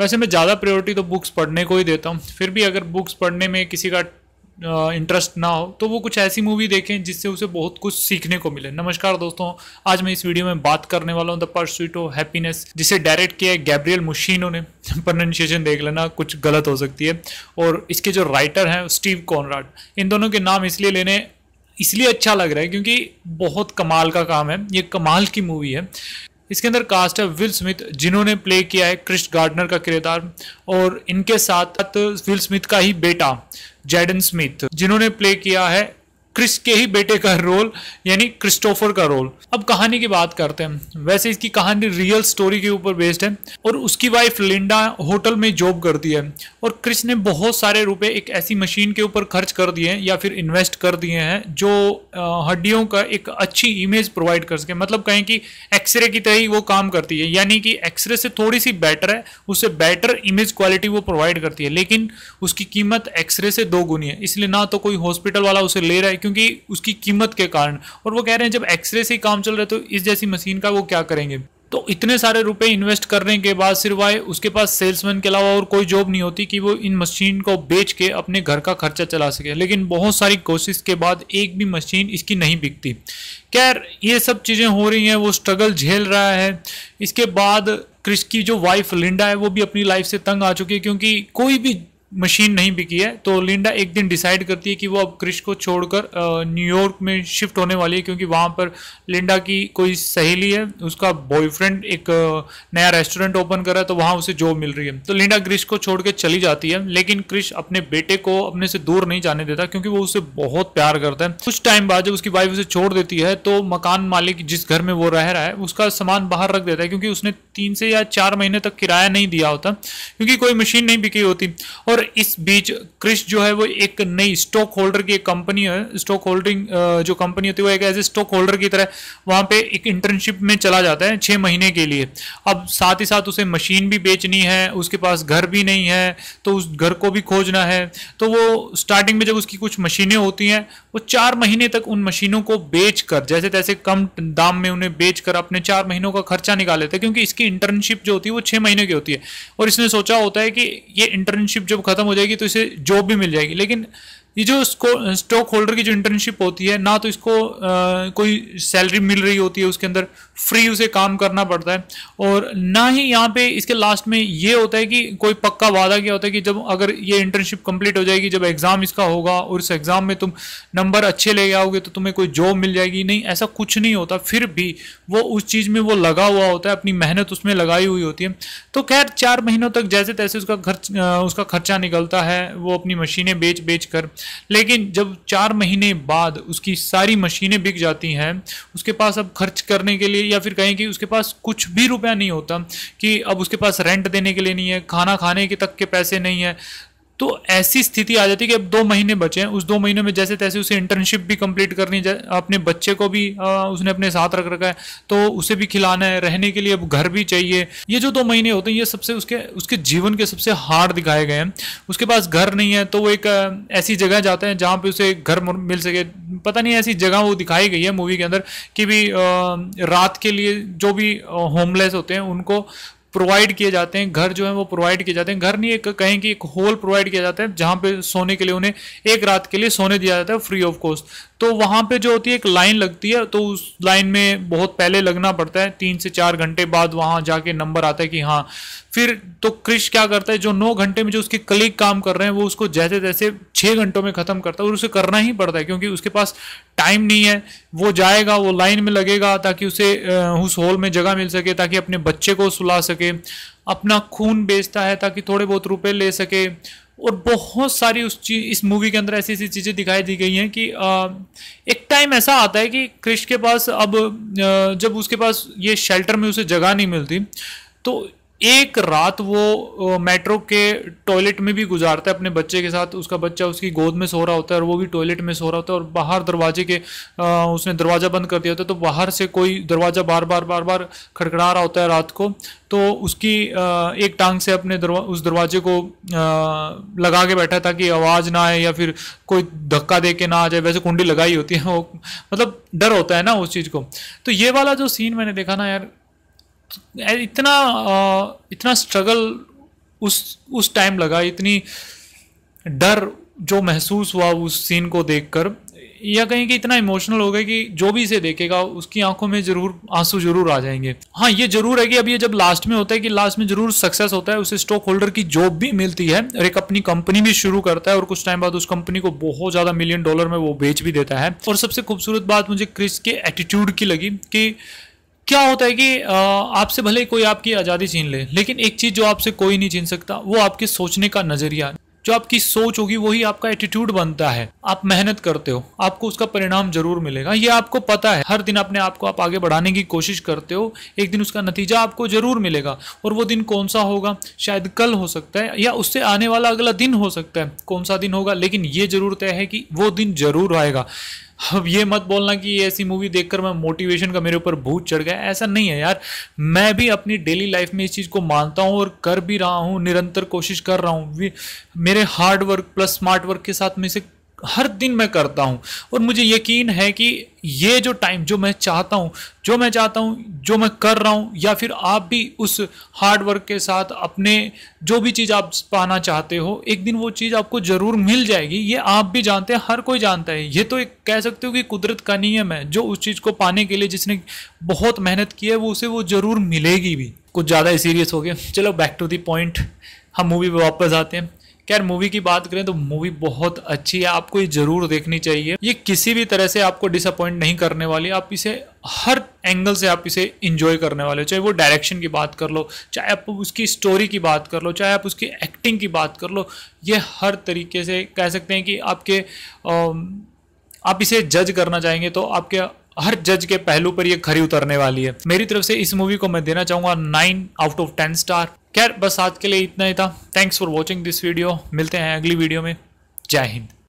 वैसे मैं ज़्यादा प्रायोरिटी तो बुक्स पढ़ने को ही देता हूँ फिर भी अगर बुक्स पढ़ने में किसी का इंटरेस्ट ना हो तो वो कुछ ऐसी मूवी देखें जिससे उसे बहुत कुछ सीखने को मिले नमस्कार दोस्तों आज मैं इस वीडियो में बात करने वाला हूँ द परस्यूट ऑफ हैप्पीनेस जिसे डायरेक्ट किया है गैब्रियल मुशीनो ने प्रोनाउंसिएशन देख लेना कुछ गलत हो सकती है और इसके जो राइटर हैं स्टीव कॉनराड इन दोनों के नाम इसलिए लेने इसलिए अच्छा लग रहा है क्योंकि बहुत कमाल का काम है ये कमाल की मूवी है इसके अंदर कास्ट है विल स्मिथ जिन्होंने प्ले किया है क्रिश गार्डनर का किरदार और इनके साथ विल स्मिथ का ही बेटा जैडन स्मिथ जिन्होंने प्ले किया है क्रिस के ही बेटे का रोल यानी क्रिस्टोफर का रोल अब कहानी की बात करते हैं वैसे इसकी कहानी रियल स्टोरी के ऊपर बेस्ड है और उसकी वाइफ लिंडा होटल में जॉब करती है और क्रिस ने बहुत सारे रुपए एक ऐसी मशीन के ऊपर खर्च कर दिए या फिर इन्वेस्ट कर दिए हैं जो हड्डियों का एक अच्छी इमेज प्रोवाइड कर सके मतलब कहें कि एक्सरे की तरह ही वो काम करती है यानी कि एक्सरे से थोड़ी सी बेटर है उससे बेटर इमेज क्वालिटी वो प्रोवाइड करती है लेकिन उसकी कीमत एक्सरे से दो गुनी है इसलिए ना तो कोई हॉस्पिटल वाला उसे ले रहा है क्योंकि उसकी कीमत के कारण और वो कह रहे हैं जब एक्सरे से ही काम चल रहा है तो इस जैसी मशीन का वो क्या करेंगे तो इतने सारे रुपए इन्वेस्ट करने के बाद सिर्वाय उसके पास सेल्समैन के अलावा और कोई जॉब नहीं होती कि वो इन मशीन को बेच के अपने घर का खर्चा चला सके लेकिन बहुत सारी कोशिश के बाद एक भी मशीन इसकी नहीं बिकती खैर ये सब चीज़ें हो रही हैं वो स्ट्रगल झेल रहा है इसके बाद क्रिश की जो वाइफ लिंडा है वो भी अपनी लाइफ से तंग आ चुकी है क्योंकि कोई भी मशीन नहीं बिकी है तो लिंडा एक दिन डिसाइड करती है कि वो अब क्रिश को छोड़कर न्यूयॉर्क में शिफ्ट होने वाली है क्योंकि वहाँ पर लिंडा की कोई सहेली है उसका बॉयफ्रेंड एक नया रेस्टोरेंट ओपन कर रहा है तो वहाँ उसे जॉब मिल रही है तो लिंडा क्रिश को छोड़ के चली जाती है लेकिन क्रिश अपने बेटे को अपने से दूर नहीं जाने देता क्योंकि वो उसे बहुत प्यार करता है कुछ टाइम बाद जब उसकी वाइफ उसे छोड़ देती है तो मकान मालिक जिस घर में वो रह रहा है उसका सामान बाहर रख देता है क्योंकि उसने तीन से या चार महीने तक किराया नहीं दिया होता क्योंकि कोई मशीन नहीं बिकी होती और इस बीच क्रिश जो है वो एक नई स्टॉक होल्डर की कंपनी है स्टॉक होल्डिंग जो कंपनी होती है वो एक एज ए स्टॉक होल्डर की तरह वहाँ पे एक इंटर्नशिप में चला जाता है छः महीने के लिए अब साथ ही साथ उसे मशीन भी बेचनी है उसके पास घर भी नहीं है तो उस घर को भी खोजना है तो वो स्टार्टिंग में जब उसकी कुछ मशीनें होती हैं वो चार महीने तक उन मशीनों को बेचकर जैसे तैसे कम दाम में उन्हें बेचकर अपने चार महीनों का खर्चा निकाल लेते हैं क्योंकि इसकी इंटर्नशिप जो होती है वो छह महीने की होती है और इसने सोचा होता है कि ये इंटर्नशिप जब खत्म हो जाएगी तो इसे जॉब भी मिल जाएगी लेकिन ये जो स्टॉक होल्डर की जो इंटर्नशिप होती है ना तो इसको आ, कोई सैलरी मिल रही होती है उसके अंदर फ्री उसे काम करना पड़ता है और ना ही यहाँ पे इसके लास्ट में ये होता है कि कोई पक्का वादा क्या होता है कि जब अगर ये इंटर्नशिप कंप्लीट हो जाएगी जब एग्ज़ाम इसका होगा और इस एग्ज़ाम में तुम नंबर अच्छे ले आओगे तो तुम्हें कोई जॉब मिल जाएगी नहीं ऐसा कुछ नहीं होता फिर भी वो उस चीज़ में वो लगा हुआ होता है अपनी मेहनत उसमें लगाई हुई होती है तो खैर चार महीनों तक जैसे तैसे उसका खर्च उसका खर्चा निकलता है वो अपनी मशीनें बेच बेच कर लेकिन जब चार महीने बाद उसकी सारी मशीनें बिक जाती हैं उसके पास अब खर्च करने के लिए या फिर कहें कि उसके पास कुछ भी रुपया नहीं होता कि अब उसके पास रेंट देने के लिए नहीं है खाना खाने के तक के पैसे नहीं है तो ऐसी स्थिति आ जाती है कि अब दो महीने बचे हैं उस दो महीने में जैसे तैसे उसे इंटर्नशिप भी कंप्लीट करनी अपने बच्चे को भी आ, उसने अपने साथ रख रखा है तो उसे भी खिलाना है रहने के लिए अब घर भी चाहिए ये जो दो महीने होते हैं ये सबसे उसके उसके जीवन के सबसे हार्ड दिखाए गए हैं उसके पास घर नहीं है तो वो एक ऐसी जगह जाते हैं जहाँ पर उसे घर मिल सके पता नहीं ऐसी जगह वो दिखाई गई है मूवी के अंदर कि भी रात के लिए जो भी होमलेस होते हैं उनको प्रोवाइड किए जाते हैं घर जो है वो प्रोवाइड किए जाते हैं घर नहीं एक कहें कि एक होल प्रोवाइड किया जाता है जहाँ पे सोने के लिए उन्हें एक रात के लिए सोने दिया जाता है फ्री ऑफ कॉस्ट तो वहाँ पे जो होती है एक लाइन लगती है तो उस लाइन में बहुत पहले लगना पड़ता है तीन से चार घंटे बाद वहाँ जाके नंबर आता है कि हाँ फिर तो क्रिश क्या करता है जो नौ घंटे में जो उसके कलीग काम कर रहे हैं वो उसको जैसे तैसे छः घंटों में ख़त्म करता है और उसे करना ही पड़ता है क्योंकि उसके पास टाइम नहीं है वो जाएगा वो लाइन में लगेगा ताकि उसे उस हॉल में जगह मिल सके ताकि अपने बच्चे को सुला सके अपना खून बेचता है ताकि थोड़े बहुत रुपये ले सके और बहुत सारी उस चीज इस मूवी के अंदर ऐसी ऐसी चीज़ें दिखाई दी गई हैं कि आ, एक टाइम ऐसा आता है कि कृष्ण के पास अब जब उसके पास ये शेल्टर में उसे जगह नहीं मिलती तो एक रात वो मेट्रो के टॉयलेट में भी गुजारता है अपने बच्चे के साथ उसका बच्चा उसकी गोद में सो रहा होता है और वो भी टॉयलेट में सो रहा होता है और बाहर दरवाजे के आ, उसने दरवाज़ा बंद कर दिया होता है तो बाहर से कोई दरवाज़ा बार बार बार बार खड़खड़ा रहा होता है रात को तो उसकी आ, एक टांग से अपने दरवा उस दरवाजे को आ, लगा के बैठा है ताकि आवाज़ ना आए या फिर कोई धक्का दे के ना आ जाए वैसे कुंडी लगाई होती है वो मतलब डर होता है ना उस चीज़ को तो ये वाला जो सीन मैंने देखा ना यार तो इतना इतना स्ट्रगल उस उस टाइम लगा इतनी डर जो महसूस हुआ उस सीन को देखकर या कहीं कि इतना इमोशनल हो गया कि जो भी इसे देखेगा उसकी आंखों में जरूर आंसू जरूर आ जाएंगे हाँ ये जरूर है कि अब ये जब लास्ट में होता है कि लास्ट में जरूर सक्सेस होता है उसे स्टॉक होल्डर की जॉब भी मिलती है और एक अपनी कंपनी भी शुरू करता है और कुछ टाइम बाद उस कंपनी को बहुत ज्यादा मिलियन डॉलर में वो बेच भी देता है और सबसे खूबसूरत बात मुझे क्रिस के एटीट्यूड की लगी कि क्या होता है कि आपसे भले कोई आपकी आज़ादी छीन ले, लेकिन एक चीज़ जो आपसे कोई नहीं छीन सकता वो आपके सोचने का नज़रिया जो आपकी सोच होगी वही आपका एटीट्यूड बनता है आप मेहनत करते हो आपको उसका परिणाम जरूर मिलेगा ये आपको पता है हर दिन अपने आप को आप आगे बढ़ाने की कोशिश करते हो एक दिन उसका नतीजा आपको जरूर मिलेगा और वो दिन कौन सा होगा शायद कल हो सकता है या उससे आने वाला अगला दिन हो सकता है कौन सा दिन होगा लेकिन ये जरूर तय है कि वो दिन जरूर आएगा अब ये मत बोलना कि ऐसी मूवी देखकर मैं मोटिवेशन का मेरे ऊपर भूत चढ़ गया ऐसा नहीं है यार मैं भी अपनी डेली लाइफ में इस चीज़ को मानता हूँ और कर भी रहा हूँ निरंतर कोशिश कर रहा हूँ मेरे hard work plus smart work के साथ में से हर दिन मैं करता हूँ और मुझे यकीन है कि ये जो टाइम जो मैं चाहता हूँ जो मैं चाहता हूँ जो मैं कर रहा हूँ या फिर आप भी उस हार्ड वर्क के साथ अपने जो भी चीज़ आप पाना चाहते हो एक दिन वो चीज़ आपको ज़रूर मिल जाएगी ये आप भी जानते हैं हर कोई जानता है ये तो एक कह सकते हो कि कुदरत का नियम है जो उस चीज़ को पाने के लिए जिसने बहुत मेहनत की है वो उसे वो ज़रूर मिलेगी भी कुछ ज़्यादा ही सीरियस हो गया चलो बैक टू दी पॉइंट हम मूवी पर वापस आते हैं खैर मूवी की बात करें तो मूवी बहुत अच्छी है आपको ये जरूर देखनी चाहिए ये किसी भी तरह से आपको डिसअपॉइंट नहीं करने वाली आप इसे हर एंगल से आप इसे इंजॉय करने वाले हो चाहे वो डायरेक्शन की बात कर लो चाहे आप उसकी स्टोरी की बात कर लो चाहे आप उसकी एक्टिंग की बात कर लो ये हर तरीके से कह सकते हैं कि आपके आप इसे जज करना चाहेंगे तो आपके हर जज के पहलू पर ये खरी उतरने वाली है मेरी तरफ से इस मूवी को मैं देना चाहूंगा nine out of ten star खैर बस आज के लिए इतना ही था thanks for watching this video मिलते हैं अगली वीडियो में जय हिंद